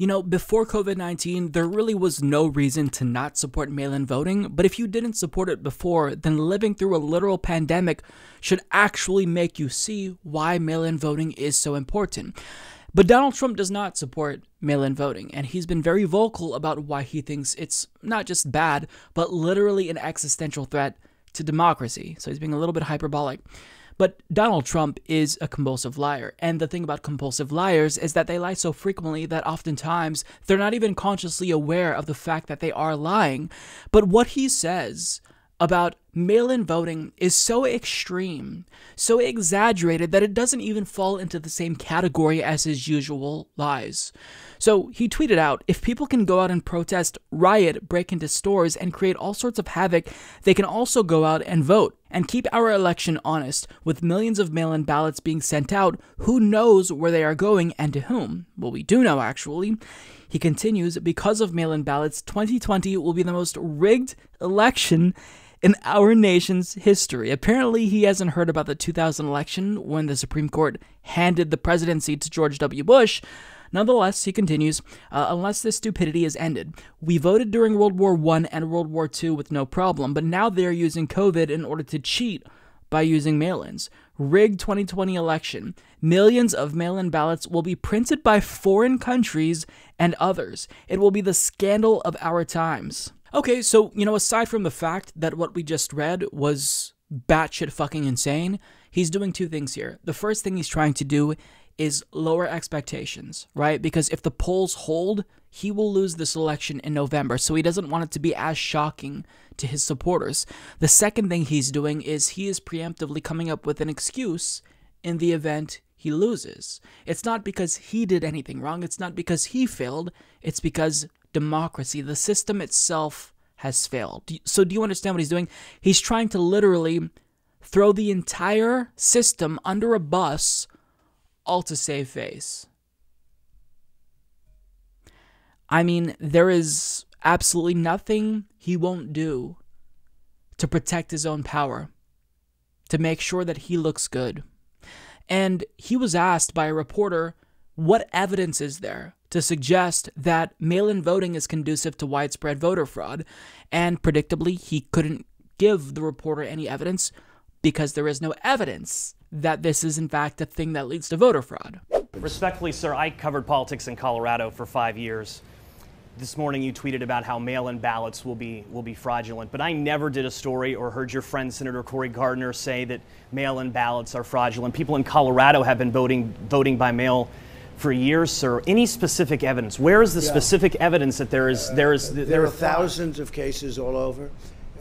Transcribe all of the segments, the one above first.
You know, before COVID 19, there really was no reason to not support mail in voting, but if you didn't support it before, then living through a literal pandemic should actually make you see why mail in voting is so important. But Donald Trump does not support mail in voting, and he's been very vocal about why he thinks it's not just bad, but literally an existential threat to democracy. So he's being a little bit hyperbolic. But Donald Trump is a compulsive liar. And the thing about compulsive liars is that they lie so frequently that oftentimes they're not even consciously aware of the fact that they are lying. But what he says about mail in voting is so extreme, so exaggerated, that it doesn't even fall into the same category as his usual lies. So he tweeted out if people can go out and protest, riot, break into stores, and create all sorts of havoc, they can also go out and vote and keep our election honest, with millions of mail in ballots being sent out, who knows where they are going and to whom? Well, we do know, actually. He continues because of mail in ballots, 2020 will be the most rigged election in our nation's history. Apparently, he hasn't heard about the 2000 election when the Supreme Court handed the presidency to George W. Bush. Nonetheless, he continues, uh, unless this stupidity is ended. We voted during World War I and World War II with no problem, but now they are using COVID in order to cheat by using mail ins. Rigged 2020 election. Millions of mail in ballots will be printed by foreign countries and others. It will be the scandal of our times. Okay, so, you know, aside from the fact that what we just read was batshit fucking insane, he's doing two things here. The first thing he's trying to do is lower expectations, right? Because if the polls hold, he will lose this election in November, so he doesn't want it to be as shocking to his supporters. The second thing he's doing is he is preemptively coming up with an excuse in the event he loses. It's not because he did anything wrong, it's not because he failed, it's because democracy, the system itself, has failed. So, do you understand what he's doing? He's trying to literally throw the entire system under a bus all to save face. I mean, there is absolutely nothing he won't do to protect his own power, to make sure that he looks good. And he was asked by a reporter, what evidence is there to suggest that mail in voting is conducive to widespread voter fraud? And predictably, he couldn't give the reporter any evidence because there is no evidence that this is in fact a thing that leads to voter fraud. Respectfully, sir, I covered politics in Colorado for five years. This morning you tweeted about how mail-in ballots will be will be fraudulent, but I never did a story or heard your friend Senator Cory Gardner say that mail-in ballots are fraudulent. People in Colorado have been voting voting by mail for years, sir. Any specific evidence? Where is the yeah. specific evidence that there is there is there, there are thousands of cases all over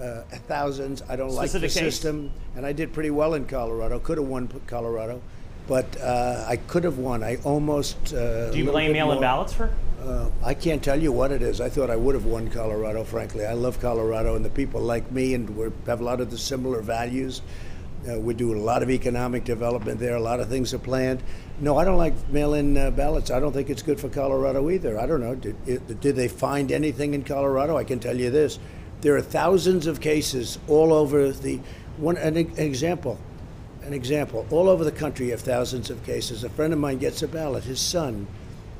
uh, thousands. I don't Specific like the case. system, and I did pretty well in Colorado. Could have won Colorado, but uh, I could have won. I almost. Uh, Do you blame mail-in ballots for? Uh, I can't tell you what it is. I thought I would have won Colorado. Frankly, I love Colorado, and the people like me, and we have a lot of the similar values. Uh, we do a lot of economic development there. A lot of things are planned. No, I don't like mail-in uh, ballots. I don't think it's good for Colorado either. I don't know. Did, did they find anything in Colorado? I can tell you this: there are thousands of cases all over the one an, an example. An example. All over the country you have thousands of cases. A friend of mine gets a ballot. His son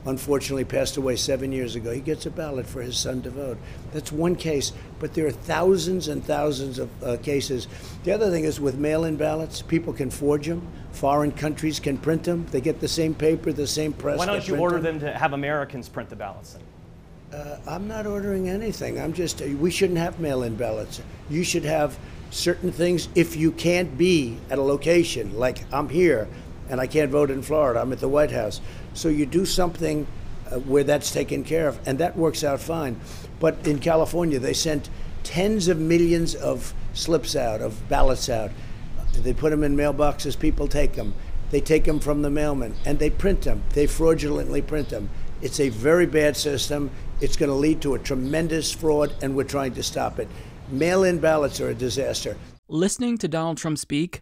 unfortunately passed away seven years ago. He gets a ballot for his son to vote. That's one case, but there are thousands and thousands of uh, cases. The other thing is with mail in ballots, people can forge them. Foreign countries can print them. They get the same paper, the same press. Why don't you order them. them. to have Americans print the ballots? Then? uh, I'm not ordering anything. I'm just, uh, we shouldn't have mail in ballots. You should have certain things if you can't be at a location, like I'm here and I can't vote in Florida, I'm at the White House. So you do something uh, where that's taken care of, and that works out fine. But in California, they sent tens of millions of slips out, of ballots out. They put them in mailboxes, people take them. They take them from the mailman and they print them. They fraudulently print them. It's a very bad system. It's going to lead to a tremendous fraud, and we're trying to stop it. Mail in ballots are a disaster. Listening to Donald Trump speak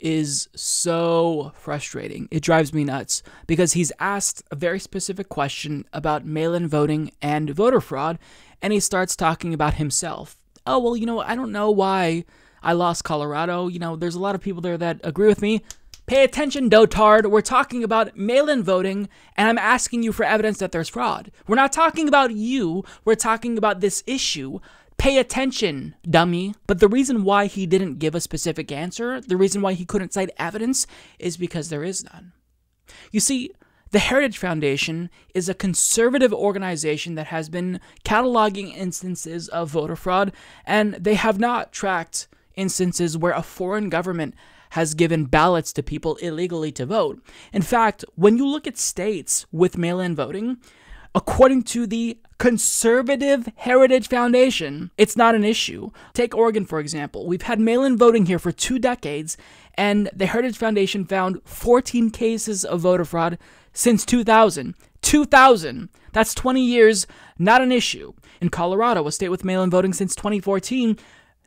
is so frustrating. It drives me nuts because he's asked a very specific question about mail in voting and voter fraud, and he starts talking about himself. Oh, well, you know, I don't know why I lost Colorado. You know, there's a lot of people there that agree with me. Pay attention, dotard. We're talking about mail in voting, and I'm asking you for evidence that there's fraud. We're not talking about you, we're talking about this issue. Pay attention, dummy. But the reason why he didn't give a specific answer, the reason why he couldn't cite evidence, is because there is none. You see, the Heritage Foundation is a conservative organization that has been cataloging instances of voter fraud, and they have not tracked instances where a foreign government has given ballots to people illegally to vote. In fact, when you look at states with mail in voting, according to the Conservative Heritage Foundation, it's not an issue. Take Oregon, for example. We've had mail in voting here for two decades, and the Heritage Foundation found 14 cases of voter fraud since 2000. 2000! That's 20 years, not an issue. In Colorado, a state with mail in voting since 2014,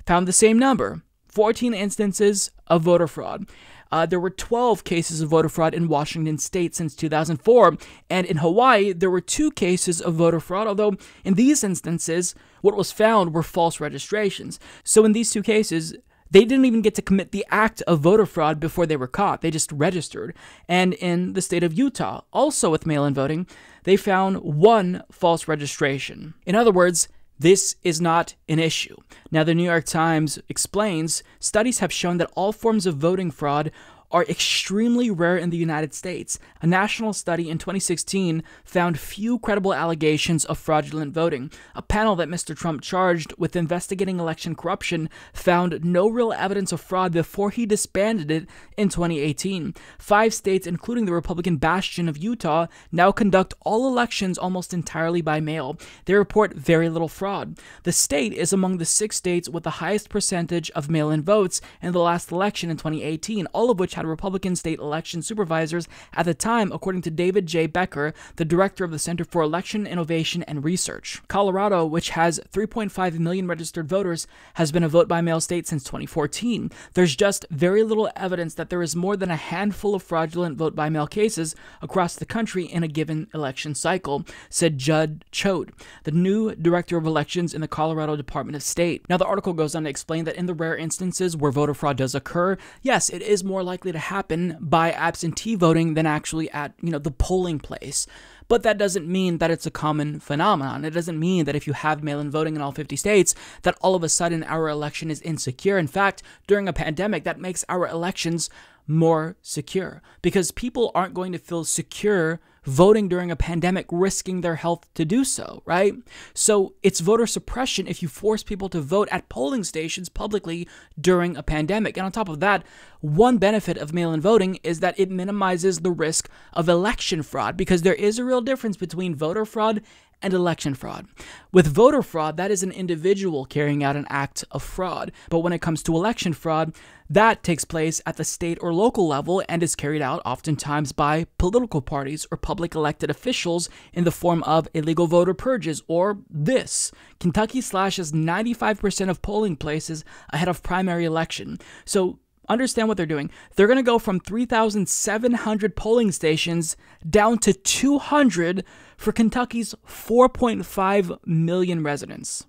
found the same number 14 instances of voter fraud. Uh, there were 12 cases of voter fraud in Washington state since 2004. And in Hawaii, there were two cases of voter fraud, although in these instances, what was found were false registrations. So in these two cases, they didn't even get to commit the act of voter fraud before they were caught. They just registered. And in the state of Utah, also with mail in voting, they found one false registration. In other words, this is not an issue. Now, the New York Times explains studies have shown that all forms of voting fraud are extremely rare in the United States. A national study in 2016 found few credible allegations of fraudulent voting. A panel that Mr. Trump charged with investigating election corruption found no real evidence of fraud before he disbanded it in 2018. Five states, including the Republican bastion of Utah, now conduct all elections almost entirely by mail. They report very little fraud. The state is among the six states with the highest percentage of mail in votes in the last election in 2018, all of which had Republican state election supervisors at the time, according to David J. Becker, the director of the Center for Election Innovation and Research. Colorado, which has 3.5 million registered voters, has been a vote by mail state since 2014. There's just very little evidence that there is more than a handful of fraudulent vote by mail cases across the country in a given election cycle, said Judd Choate, the new director of elections in the Colorado Department of State. Now, the article goes on to explain that in the rare instances where voter fraud does occur, yes, it is more likely likely to happen by absentee voting than actually at, you know, the polling place. But that doesn't mean that it's a common phenomenon. It doesn't mean that if you have mail-in voting in all 50 states, that all of a sudden our election is insecure. In fact, during a pandemic, that makes our elections more secure because people aren't going to feel secure voting during a pandemic, risking their health to do so, right? So it's voter suppression if you force people to vote at polling stations publicly during a pandemic. And on top of that, one benefit of mail in voting is that it minimizes the risk of election fraud because there is a real difference between voter fraud and election fraud. With voter fraud, that is an individual carrying out an act of fraud. But when it comes to election fraud, that takes place at the state or local level and is carried out oftentimes by political parties or public elected officials in the form of illegal voter purges or this. Kentucky slashes 95% of polling places ahead of primary election. So Understand what they're doing. They're going to go from 3,700 polling stations down to 200 for Kentucky's 4.5 million residents.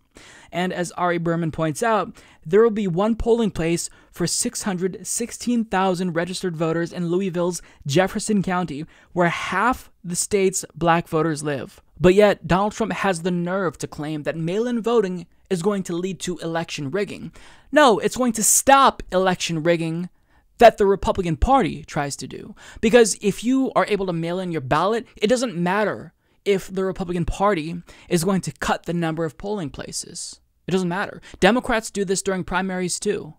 And as Ari Berman points out, there will be one polling place for 616,000 registered voters in Louisville's Jefferson County, where half the state's black voters live. But yet, Donald Trump has the nerve to claim that mail in voting is going to lead to election rigging. No, it's going to stop election rigging that the Republican Party tries to do. Because if you are able to mail in your ballot, it doesn't matter if the Republican Party is going to cut the number of polling places. It doesn't matter. Democrats do this during primaries too.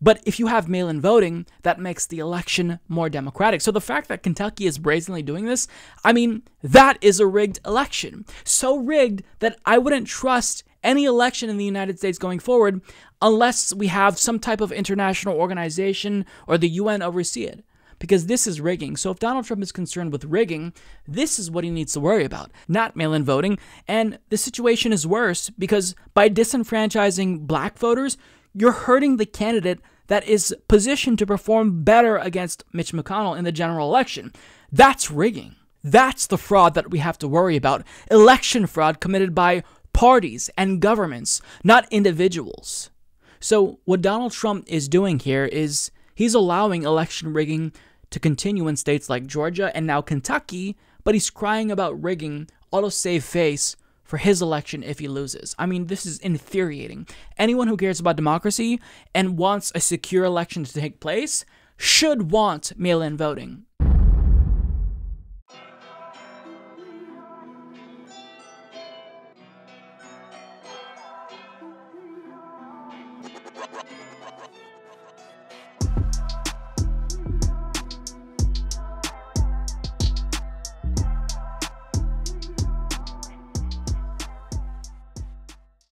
But if you have mail in voting, that makes the election more democratic. So the fact that Kentucky is brazenly doing this, I mean, that is a rigged election. So rigged that I wouldn't trust any election in the United States going forward unless we have some type of international organization or the UN oversee it. Because this is rigging. So if Donald Trump is concerned with rigging, this is what he needs to worry about, not mail in voting. And the situation is worse because by disenfranchising black voters, you're hurting the candidate that is positioned to perform better against Mitch McConnell in the general election. That's rigging. That's the fraud that we have to worry about election fraud committed by parties and governments, not individuals. So, what Donald Trump is doing here is he's allowing election rigging to continue in states like Georgia and now Kentucky, but he's crying about rigging auto save face for his election if he loses. I mean, this is infuriating. Anyone who cares about democracy and wants a secure election to take place should want mail in voting.